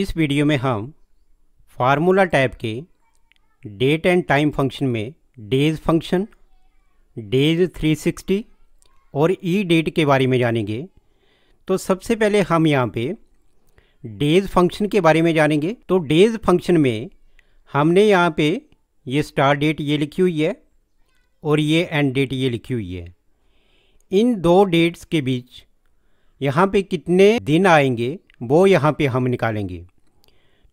इस वीडियो में हम फार्मूला टैब के डेट एंड टाइम फंक्शन में डेज फंक्शन डेज 360 और ई डेट के बारे में जानेंगे तो सबसे पहले हम यहाँ पे डेज फंक्शन के बारे में जानेंगे तो डेज फंक्शन में हमने यहाँ पे ये स्टार डेट ये लिखी हुई है और ये एंड डेट ये लिखी हुई है इन दो डेट्स के बीच यहाँ पे कितने दिन आएंगे वो यहाँ पे हम निकालेंगे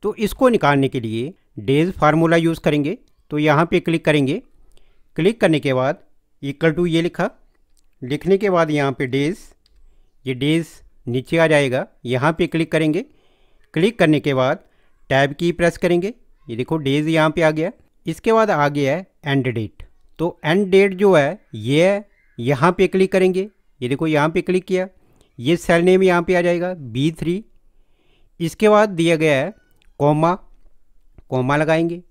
तो इसको निकालने के लिए डेज फार्मूला यूज़ करेंगे तो यहाँ पे क्लिक करेंगे क्लिक करने के बाद इक्वल टू ये लिखा लिखने के बाद यहाँ पे डेज ये डेज नीचे आ जाएगा यहाँ पे क्लिक करेंगे क्लिक करने के बाद टैब की प्रेस करेंगे ये देखो डेज यहाँ पे आ गया इसके बाद आ गया है एंड डेट तो एंड डेट जो है ये यहाँ पर क्लिक करेंगे ये देखो यहाँ पर क्लिक किया ये सेल नेम यहाँ पर आ जाएगा बी थ्री इसके बाद दिया गया है कॉमा कॉमा लगाएंगे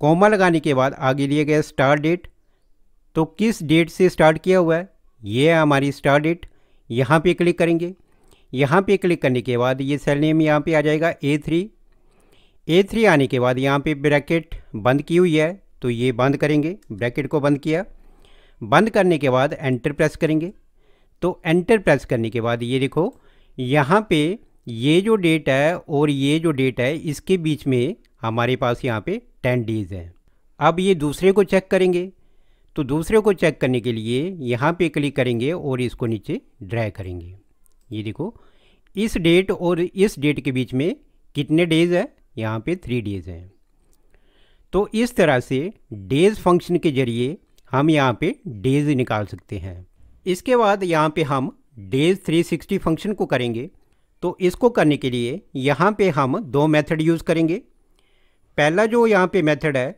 कॉमा लगाने के बाद आगे लिए गए स्टार्ट डेट तो किस डेट से स्टार्ट किया हुआ है ये है हमारी स्टार्ट डेट यहाँ पे क्लिक करेंगे यहाँ पे क्लिक करने के बाद ये सेल नेम यहाँ पे आ जाएगा ए थ्री ए थ्री आने के बाद यहाँ पे ब्रैकेट बंद की हुई है तो ये बंद करेंगे ब्रैकेट को बंद किया बंद करने के बाद एंटर प्रेस करेंगे तो एंटर प्रेस करने के बाद ये देखो यहाँ पे ये जो डेट है और ये जो डेट है इसके बीच में हमारे पास यहाँ पे टेन डेज हैं अब ये दूसरे को चेक करेंगे तो दूसरे को चेक करने के लिए यहाँ पे क्लिक करेंगे और इसको नीचे ड्रैग करेंगे ये देखो इस डेट और इस डेट के बीच में कितने डेज है यहाँ पे थ्री डेज हैं तो इस तरह से डेज फंक्शन के जरिए हम यहाँ पे डेज निकाल सकते हैं इसके बाद यहाँ पे हम डेज 360 फंक्शन को करेंगे तो इसको करने के लिए यहाँ पे हम दो मेथड यूज़ करेंगे पहला जो यहाँ पे मेथड है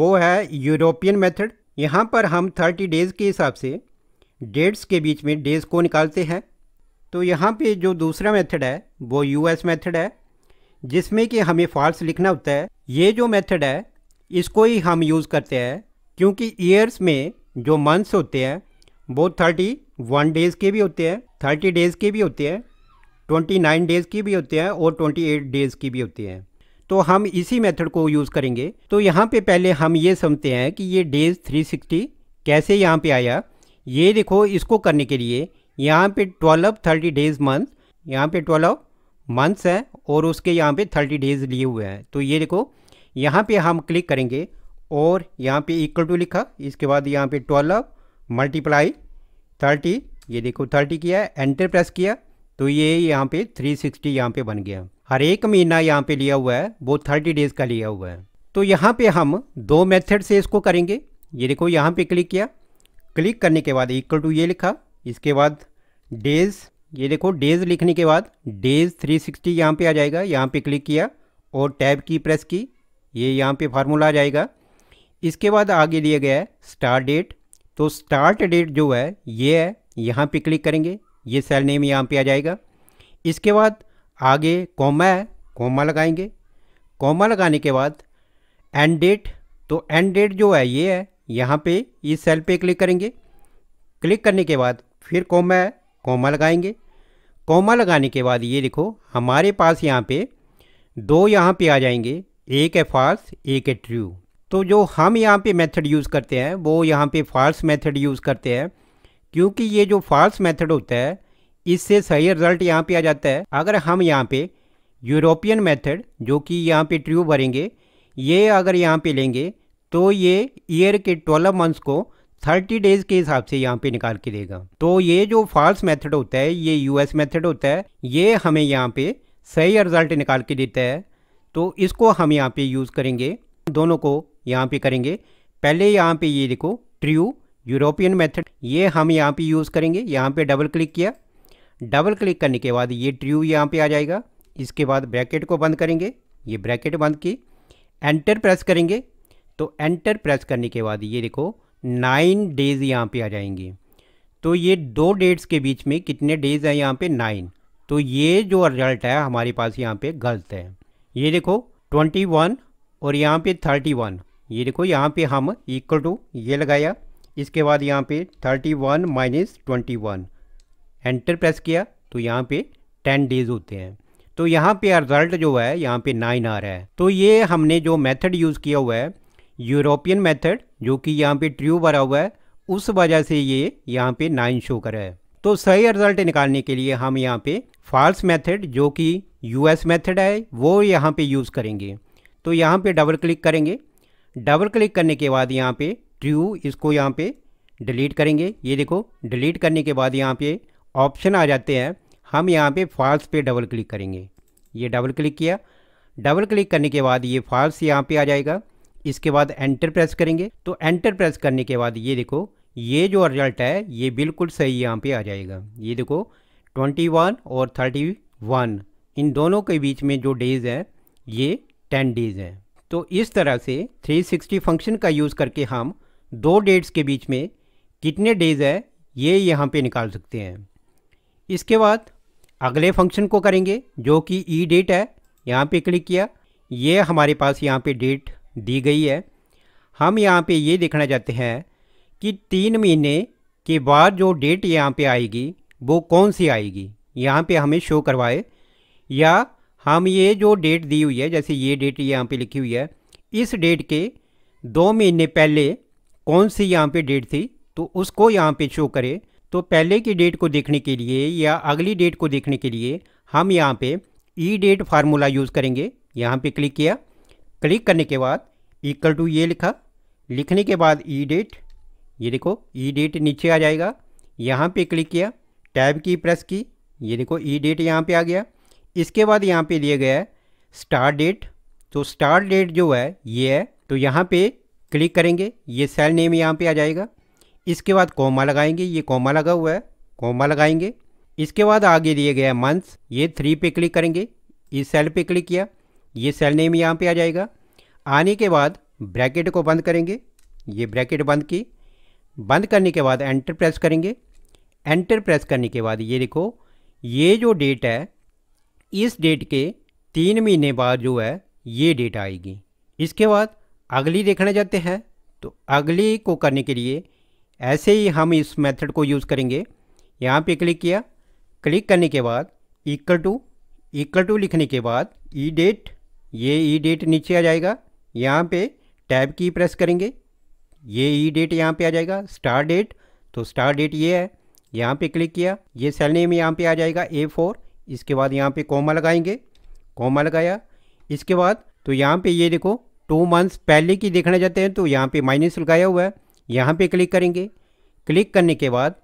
वो है यूरोपियन मेथड यहाँ पर हम थर्टी डेज़ के हिसाब से डेट्स के बीच में डेज़ को निकालते हैं तो यहाँ पे जो दूसरा मेथड है वो यूएस मेथड है जिसमें कि हमें फॉल्स लिखना होता है ये जो मेथड है इसको ही हम यूज़ करते हैं क्योंकि ईयर्स में जो मंथ्स होते हैं वो थर्टी वन डेज़ के भी होते हैं थर्टी डेज़ के भी होते हैं ट्वेंटी नाइन डेज़ की भी होती हैं और ट्वेंटी एट डेज़ की भी होती हैं तो हम इसी मेथड को यूज़ करेंगे तो यहाँ पे पहले हम ये समझते हैं कि ये डेज़ थ्री सिक्सटी कैसे यहाँ पे आया ये देखो इसको करने के लिए यहाँ पे ट्वेल्व थर्टी डेज़ मंथ यहाँ पे ट्वेल्व मंथ्स हैं और उसके यहाँ पे थर्टी डेज़ लिए हुए हैं तो ये देखो यहाँ पे हम क्लिक करेंगे और यहाँ पे इक्वल टू लिखा इसके बाद यहाँ पे ट्वेल्व मल्टीप्लाई थर्टी ये देखो थर्टी किया एंटर प्रेस किया तो ये यहाँ पे 360 सिक्सटी यहाँ पे बन गया हर एक महीना यहाँ पे लिया हुआ है वो 30 डेज का लिया हुआ है तो यहाँ पे हम दो मेथड से इसको करेंगे ये देखो यहाँ पे क्लिक किया क्लिक करने के बाद इक्वल टू ये लिखा इसके बाद डेज ये देखो डेज लिखने के बाद डेज 360 सिक्सटी यहाँ पर आ जाएगा यहाँ पे क्लिक किया और टैब की प्रेस की ये यहाँ पे फार्मूला आ जाएगा इसके बाद आगे लिया गया है स्टार्ट डेट तो स्टार्ट डेट जो है ये है यहाँ पे क्लिक करेंगे ये सेल नेम यहाँ पे आ जाएगा इसके बाद आगे कॉमा है कॉमा लगाएंगे कॉमा लगाने के बाद एंड डेट तो एंड डेट जो है ये है यहाँ पे इस सेल पे क्लिक करेंगे क्लिक करने के बाद फिर कॉमा है कॉमा लगाएंगे कॉमा लगाने के बाद ये देखो हमारे पास यहाँ पे दो यहाँ पे आ जाएंगे एक है फॉल्स एक है ट्रू तो जो हम यहाँ पे मेथड यूज़ करते हैं वो यहाँ पे फॉल्स मेथड यूज़ करते हैं क्योंकि ये जो फॉल्स मेथड होता है इससे सही रिजल्ट यहाँ पे आ जाता है अगर हम यहाँ पे यूरोपियन मेथड जो कि यहाँ पे ट्रू भरेंगे ये अगर यहाँ पे लेंगे तो ये ईयर के 12 मंथ्स को 30 डेज के हिसाब से यहाँ पे निकाल के देगा तो ये जो फॉल्स मेथड होता है ये यूएस मेथड होता है ये हमें यहाँ पे सही रिजल्ट निकाल के देता है तो इसको हम यहाँ पे यूज़ करेंगे दोनों को यहाँ पे करेंगे पहले यहाँ पे ये देखो ट्रू यूरोपियन मेथड ये हम यहाँ पे यूज़ करेंगे यहाँ पे डबल क्लिक किया डबल क्लिक करने के बाद ये ट्रू यहाँ पे आ जाएगा इसके बाद ब्रैकेट को बंद करेंगे ये ब्रैकेट बंद की एंटर प्रेस करेंगे तो एंटर प्रेस करने के बाद ये देखो नाइन डेज़ यहाँ पे आ जाएंगे तो ये दो डेट्स के बीच में कितने डेज़ हैं यहाँ पे नाइन तो ये जो रिजल्ट है हमारे पास यहाँ पे गलत है ये देखो ट्वेंटी वन और यहाँ पे थर्टी वन ये देखो यहाँ पे हम इक्वल टू ये लगाया इसके बाद यहाँ पे thirty one minus twenty one enter press किया तो यहाँ पे टेन डेज होते हैं तो यहाँ पे रिजल्ट जो है यहाँ पे नाइन आ रहा है तो ये हमने जो मेथड यूज़ किया हुआ है यूरोपियन मेथड जो कि यहाँ पे ट्रू भरा हुआ है उस वजह से ये यहाँ पे नाइन शो करा है तो सही रिजल्ट निकालने के लिए हम यहाँ पे फॉल्स मेथड जो कि एस मेथड है वो यहाँ पे यूज़ करेंगे तो यहाँ पे डबल क्लिक करेंगे डबल क्लिक करने के बाद यहाँ पे ट्रू इसको यहाँ पे डिलीट करेंगे ये देखो डिलीट करने के बाद यहाँ पे ऑप्शन आ जाते हैं हम यहाँ पे फॉल्स पे डबल क्लिक करेंगे ये डबल क्लिक किया डबल क्लिक करने के बाद ये फॉल्स यहाँ पे आ जाएगा इसके बाद एंटर प्रेस करेंगे तो एंटर प्रेस करने के बाद ये देखो ये जो रिजल्ट है ये बिल्कुल सही यहाँ पर आ जाएगा ये देखो ट्वेंटी और थर्टी इन दोनों के बीच में जो डेज़ है ये 10 डेज़ हैं तो इस तरह से 360 फंक्शन का यूज़ करके हम दो डेट्स के बीच में कितने डेज़ है ये यहाँ पे निकाल सकते हैं इसके बाद अगले फंक्शन को करेंगे जो कि ई डेट है यहाँ पे क्लिक किया ये हमारे पास यहाँ पे डेट दी गई है हम यहाँ पे ये देखना चाहते हैं कि तीन महीने के बाद जो डेट यहाँ पे आएगी वो कौन सी आएगी यहाँ पे हमें शो करवाए या हम ये जो डेट दी हुई है जैसे ये डेट यहाँ पे लिखी हुई है इस डेट के दो महीने पहले कौन सी यहाँ पे डेट थी तो उसको यहाँ पे शो करें तो पहले की डेट को देखने के लिए या अगली डेट को देखने के लिए हम यहाँ पे ई डेट फार्मूला यूज़ करेंगे यहाँ पे क्लिक किया क्लिक करने के बाद इक्वल टू ये लिखा लिखने के बाद ई e डेट ये देखो ई e डेट नीचे आ जाएगा यहाँ पे क्लिक किया टैब की प्रेस की ये देखो ई e डेट यहाँ पे आ गया इसके बाद यहाँ पे दिया गया है स्टार डेट तो स्टार डेट जो है ये है तो यहाँ पे क्लिक करेंगे ये सेल नेम यहाँ पे आ जाएगा इसके बाद कोमा लगाएंगे ये कोमा लगा हुआ है कोमा लगाएंगे इसके बाद आगे दिए गए मंथ्स ये थ्री पे क्लिक करेंगे इस सेल पे क्लिक किया ये सेल नेम यहाँ पे आ जाएगा आने के बाद ब्रैकेट को बंद करेंगे ये ब्रैकेट बंद की बंद करने के बाद एंटर प्रेस करेंगे एंटर प्रेस करने के बाद ये देखो ये जो डेट है इस डेट के तीन महीने बाद जो है ये डेट आएगी इसके बाद अगली देखने जाते हैं तो अगली को करने के लिए ऐसे ही हम इस मेथड को यूज़ करेंगे यहाँ पे क्लिक किया क्लिक करने के बाद इक्वल टू इक्वल टू लिखने के बाद ई e डेट ये ई e डेट नीचे आ जाएगा यहाँ पे टैब की प्रेस करेंगे ये ई e डेट यहाँ पे आ जाएगा स्टार डेट तो स्टार डेट ये है यहाँ पे क्लिक किया ये सेल नेम यहाँ पे आ जाएगा ए फोर इसके बाद यहाँ पे कोमा लगाएंगे कोमा लगाया इसके बाद तो यहाँ पे ये देखो टू मंथ्स पहले की देखना चाहते हैं तो यहाँ पे माइनस लगाया हुआ है यहाँ पे क्लिक करेंगे क्लिक करने के बाद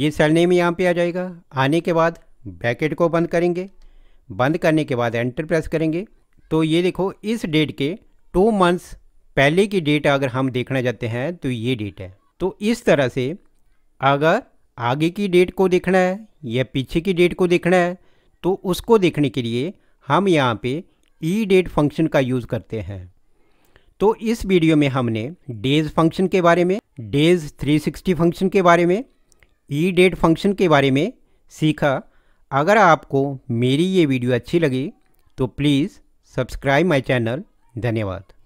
ये सेल नेम यहाँ पे आ जाएगा आने के बाद ब्रैकेट को बंद करेंगे बंद करने के बाद एंटर प्रेस करेंगे तो ये देखो इस डेट के टू मंथ्स पहले की डेट अगर हम देखना चाहते हैं तो ये डेट है तो इस तरह से अगर आगे की डेट को देखना है या पीछे की डेट को देखना है तो उसको देखने के लिए हम यहाँ पे ई डेट फंक्शन का यूज़ करते हैं तो इस वीडियो में हमने डेज फंक्शन के बारे में डेज 360 फंक्शन के बारे में ई डेट फंक्शन के बारे में सीखा अगर आपको मेरी ये वीडियो अच्छी लगी तो प्लीज़ सब्सक्राइब माय चैनल धन्यवाद